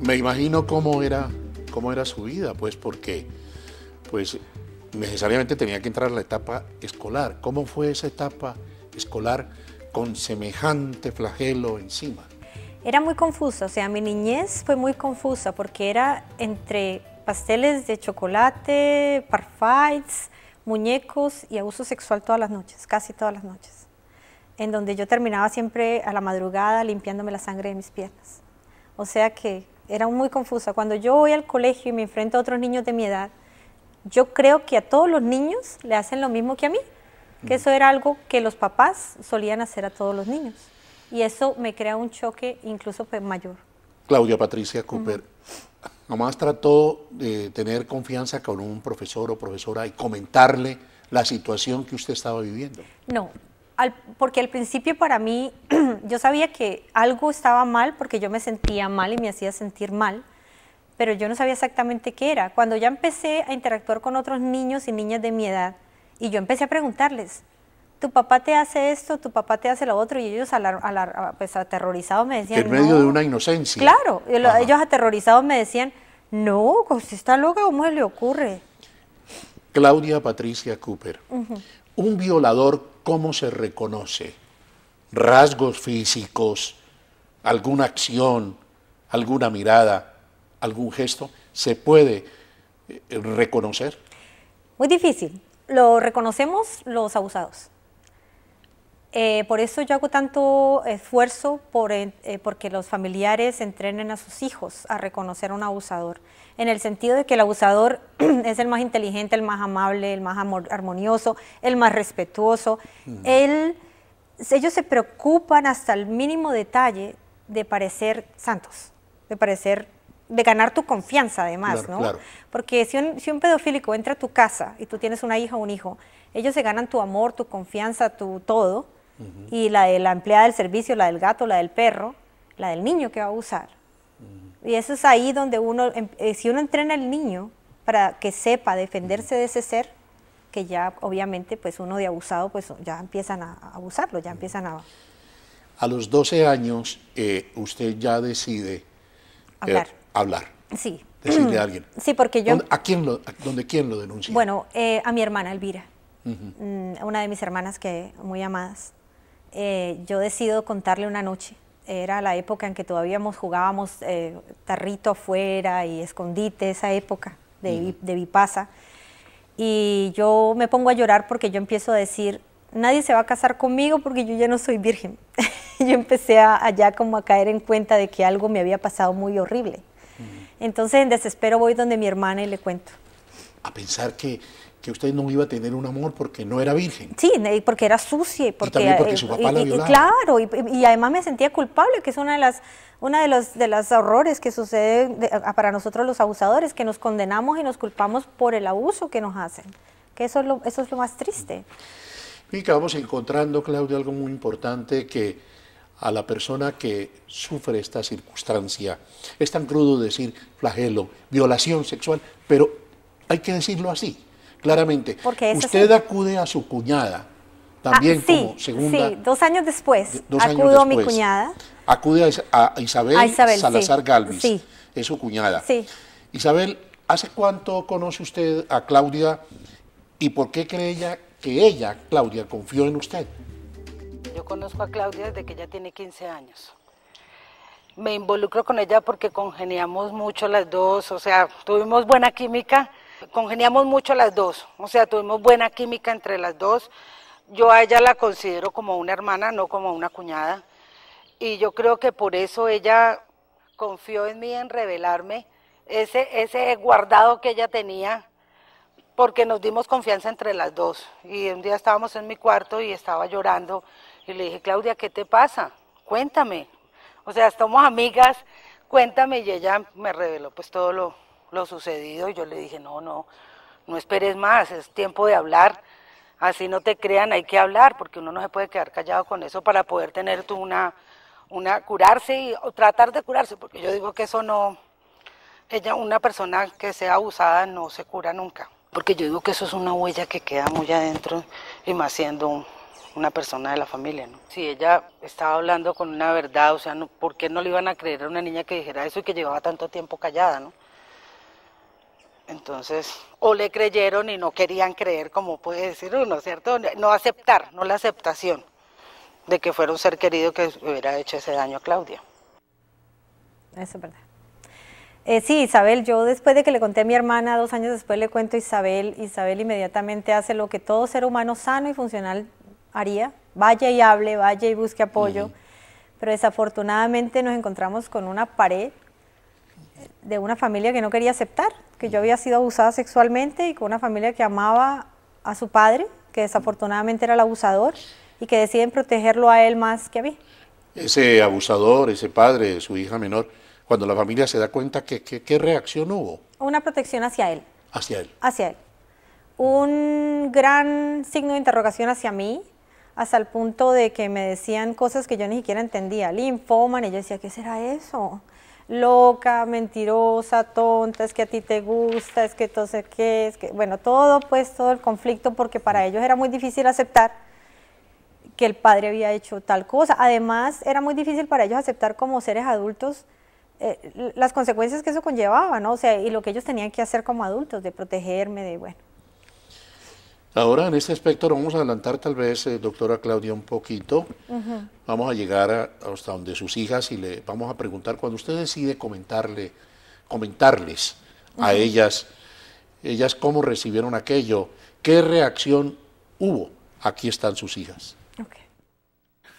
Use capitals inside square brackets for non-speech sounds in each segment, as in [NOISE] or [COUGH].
me imagino cómo era, cómo era su vida, pues porque pues, necesariamente tenía que entrar a la etapa escolar. ¿Cómo fue esa etapa escolar con semejante flagelo encima? Era muy confusa, o sea, mi niñez fue muy confusa porque era entre pasteles de chocolate, parfites, muñecos y abuso sexual todas las noches, casi todas las noches, en donde yo terminaba siempre a la madrugada limpiándome la sangre de mis piernas. O sea que era muy confusa. Cuando yo voy al colegio y me enfrento a otros niños de mi edad, yo creo que a todos los niños le hacen lo mismo que a mí, que eso era algo que los papás solían hacer a todos los niños. Y eso me crea un choque incluso pues, mayor. Claudia Patricia Cooper, ¿no más trató de tener confianza con un profesor o profesora y comentarle la situación que usted estaba viviendo. No, porque al principio para mí [CLEARS THROAT] yo sabía que algo estaba mal porque yo me sentía mal y me hacía sentir mal, pero yo no sabía exactamente qué era. Cuando ya empecé a interactuar con otros niños y niñas de mi edad, y yo empecé a preguntarles, tu papá te hace esto, tu papá te hace lo otro, y ellos pues, aterrorizados me decían... En medio de una inocencia. Claro, ellos aterrorizados me decían, no, si está loca, ¿cómo se le ocurre? Claudia Patricia Cooper, un violador ¿cómo se reconoce? Rasgos físicos, alguna acción, alguna mirada, algún gesto, se puede eh, reconocer. Muy difícil. Lo reconocemos los abusados. Eh, por eso yo hago tanto esfuerzo por eh, porque los familiares entrenen a sus hijos a reconocer a un abusador, en el sentido de que el abusador [CLEARS THROAT] es el más inteligente, el más amable, el más armonioso, el más respetuoso. Mm. ellos se preocupan hasta el mínimo detalle de parecer santos, de parecer de ganar tu confianza además, ¿no? Porque si un, si un, pedofílico entra a tu casa y tú tienes una hija o un hijo, ellos se ganan tu amor, tu confianza, tu todo, y la de la empleada del servicio, la del gato, la del perro, la del niño que va a abusar. Y eso es ahí donde uno, em, eh, si uno entrena al niño para que sepa defenderse de ese ser, que ya obviamente pues uno de abusado pues ya empiezan a, abusarlo, ya empiezan a... A los 12 años eh, usted ya decide eh, hablar. Sí. Decirle a [CLEARS THROAT] alguien. Sí, porque yo... ¿A quién lo, quién lo denuncia? Bueno, a mi hermana Elvira, mm, una de mis hermanas que muy amadas. Eh, yo decido contarle una noche. Era la época en que todavía jugábamos eh, tarrito afuera y escondite, esa época de, Vipasa. Y yo me pongo a llorar porque yo empiezo a decir, nadie se va a casar conmigo porque yo ya no soy virgen. [LAUGHS] yo empecé allá como a caer en cuenta de que algo me había pasado muy horrible. Entonces en desespero voy donde mi hermana y le cuento. A pensar que que usted no iba a tener un amor porque no era virgen. Sí, porque era sucia y porque, también porque su papá y, la claro, y, además me sentía culpable, que es una de las una de los de los horrores que sucede para nosotros los abusadores, que nos condenamos y nos culpamos por el abuso que nos hacen. Que eso es lo, eso es lo más triste. Y acabamos encontrando, Claudia, algo muy importante que a la persona que sufre esta circunstancia, es tan crudo decir flagelo, violación sexual, pero hay que decirlo así, claramente. Usted acude a su cuñada también ah, como segunda. Sí, dos años después acudo a mi cuñada. Acude a, Isabel, Salazar Galvis, es su cuñada. Isabel, ¿hace cuánto conoce usted a Claudia y por qué cree ella que ella, Claudia, confió en usted? Yo conozco a Claudia desde que ella tiene 15 años. Me involucro con ella porque congeniamos mucho las dos, o sea, tuvimos buena química Congeniamos mucho las dos, o sea, tuvimos buena química entre las dos. Yo a ella la considero como una hermana, no como una cuñada. Y yo creo que por eso ella confió en mí en revelarme ese, ese guardado que ella tenía, porque nos dimos confianza entre las dos. Y un día estábamos en mi cuarto y estaba llorando y le dije, Claudia, ¿qué te pasa? Cuéntame. O sea, estamos amigas, cuéntame. Y ella me reveló pues todo lo, lo sucedido y yo le dije, no, no, no esperes más, es tiempo de hablar, así no te crean, hay que hablar, porque uno no se puede quedar callado con eso para poder tener tú una, una, curarse y tratar de curarse, porque yo digo que eso no, ella, una persona que sea abusada no se cura nunca, porque yo digo que eso es una huella que queda muy adentro y más siendo una persona de la familia, ¿no? Si ella estaba hablando con una verdad, o sea, no, ¿por qué no le iban a creer a una niña que dijera eso y que llevaba tanto tiempo callada, ¿no? Entonces, o le creyeron y no querían creer, como puede decir uno, ¿cierto? No aceptar, no la aceptación de que fuera un ser querido que hubiera hecho ese daño a Claudia. Eso es verdad. Eh, sí, Isabel, yo después de que le conté a mi hermana, dos años después le cuento a Isabel, Isabel inmediatamente hace lo que todo ser humano sano y funcional haría, vaya y hable, vaya y busque apoyo, pero desafortunadamente nos encontramos con una pared de una familia que no quería aceptar, que yo había sido abusada sexualmente y con una familia que amaba a su padre, que desafortunadamente era el abusador, y que deciden protegerlo a él más que a mí. Ese abusador, ese padre su hija menor, cuando la familia se da cuenta, ¿qué, qué, qué reacción hubo? Una protección hacia él. Hacia él. Hacia él. Un gran signo de interrogación hacia mí, hasta el punto de que me decían cosas que yo ni siquiera entendía. Linfoman, y yo decía, ¿qué será eso? loca, mentirosa, tonta, es que a ti te gusta, es que entonces qué, es que, bueno, todo pues, todo el conflicto, porque para ellos era muy difícil aceptar que el padre había hecho tal cosa. Además, era muy difícil para ellos aceptar como seres adultos eh, las consecuencias que eso conllevaba, ¿no? O sea, y lo que ellos tenían que hacer como adultos, de protegerme, de, bueno, Ahora en este aspecto lo vamos a adelantar tal vez, eh, doctora Claudia, un poquito. Vamos a llegar a, hasta donde sus hijas y le vamos a preguntar, cuando usted decide comentarle, comentarles a ellas, ellas cómo recibieron aquello, qué reacción hubo. Aquí están sus hijas.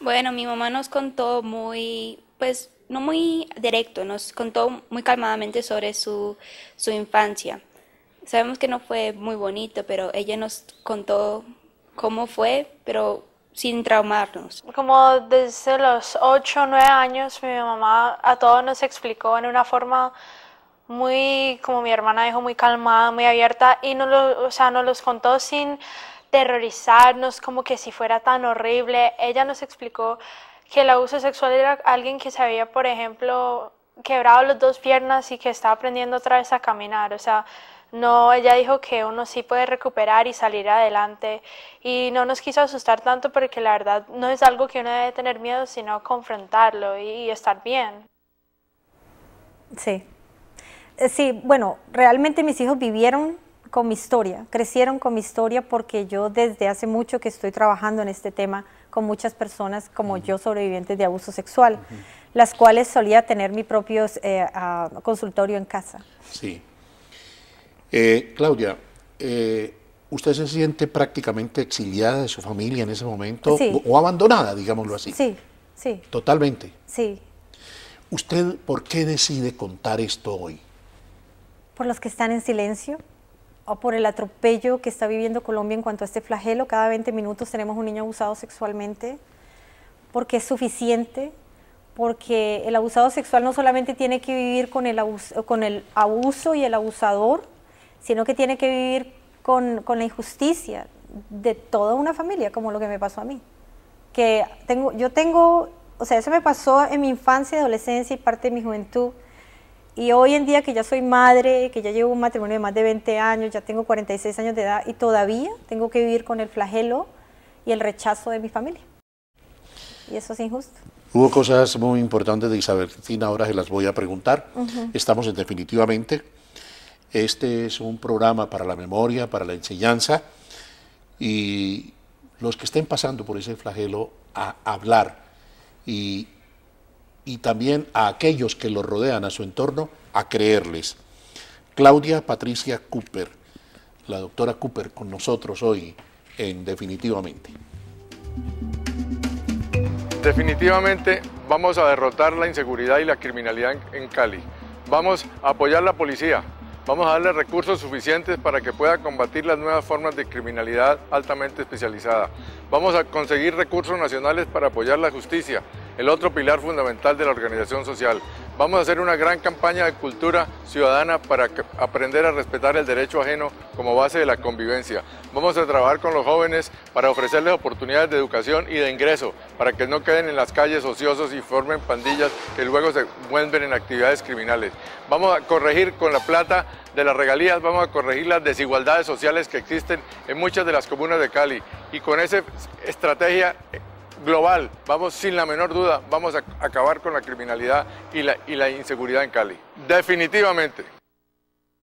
Bueno, mi mamá nos contó muy, pues no muy directo, nos contó muy calmadamente sobre su infancia. Sabemos que no fue muy bonito, pero ella nos contó cómo fue, pero sin traumarnos. Como desde los 8 o 9 años mi mamá a todos nos explicó en una forma muy, como mi hermana dijo, muy calmada, muy abierta y no sea, nos los contó sin terrorizarnos como que si fuera tan horrible. Ella nos explicó que el abuso sexual era alguien que se había, por ejemplo, quebrado las dos piernas y que estaba aprendiendo otra vez a caminar. O sea, no, ella dijo que uno sí puede recuperar y salir adelante y no nos quiso asustar tanto porque la verdad no es algo que uno debe tener miedo, sino confrontarlo y estar bien. Sí. Eh, sí, bueno, realmente mis hijos vivieron con mi historia, crecieron con mi historia porque yo desde hace mucho que estoy trabajando en este tema con muchas personas como yo sobrevivientes de abuso sexual, las cuales solía tener mi propio eh, ah, consultorio en casa. Sí. Eh, Claudia, eh, ¿usted se siente prácticamente exiliada de su familia en ese momento o, abandonada, digámoslo así? Sí, sí. Totalmente. Sí. ¿Usted por qué decide contar esto hoy? Por los que están en silencio o por el atropello que está viviendo Colombia en cuanto a este flagelo. Cada 20 minutos tenemos un niño abusado sexualmente porque es suficiente, porque el abusado sexual no solamente tiene que vivir con el, con el abuso y el abusador, sino que tiene que vivir con, con, la injusticia de toda una familia, como lo que me pasó a mí. Que tengo, yo tengo, o sea, eso me pasó en mi infancia, adolescencia y parte de mi juventud. Y hoy en día que ya soy madre, que ya llevo un matrimonio de más de 20 años, ya tengo 46 años de edad y todavía tengo que vivir con el flagelo y el rechazo de mi familia. Y eso es injusto. Hubo cosas muy importantes de Isabel Cristina, ahora se las voy a preguntar. Estamos en definitivamente este es un programa para la memoria, para la enseñanza y los que estén pasando por ese flagelo a hablar y, también a aquellos que los rodean, a su entorno, a creerles. Claudia Patricia Cooper, la doctora Cooper con nosotros hoy en Definitivamente. Definitivamente vamos a derrotar la inseguridad y la criminalidad en, en Cali. Vamos a apoyar la policía, Vamos a darle recursos suficientes para que pueda combatir las nuevas formas de criminalidad altamente especializada. Vamos a conseguir recursos nacionales para apoyar la justicia, el otro pilar fundamental de la organización social. Vamos a hacer una gran campaña de cultura ciudadana para aprender a respetar el derecho ajeno como base de la convivencia. Vamos a trabajar con los jóvenes para ofrecerles oportunidades de educación y de ingreso, para que no queden en las calles ociosos y formen pandillas que luego se vuelven en actividades criminales. Vamos a corregir con la plata de las regalías, vamos a corregir las desigualdades sociales que existen en muchas de las comunas de Cali y con esa estrategia global. Vamos, sin la menor duda, vamos a acabar con la criminalidad y la, y la inseguridad en Cali. Definitivamente.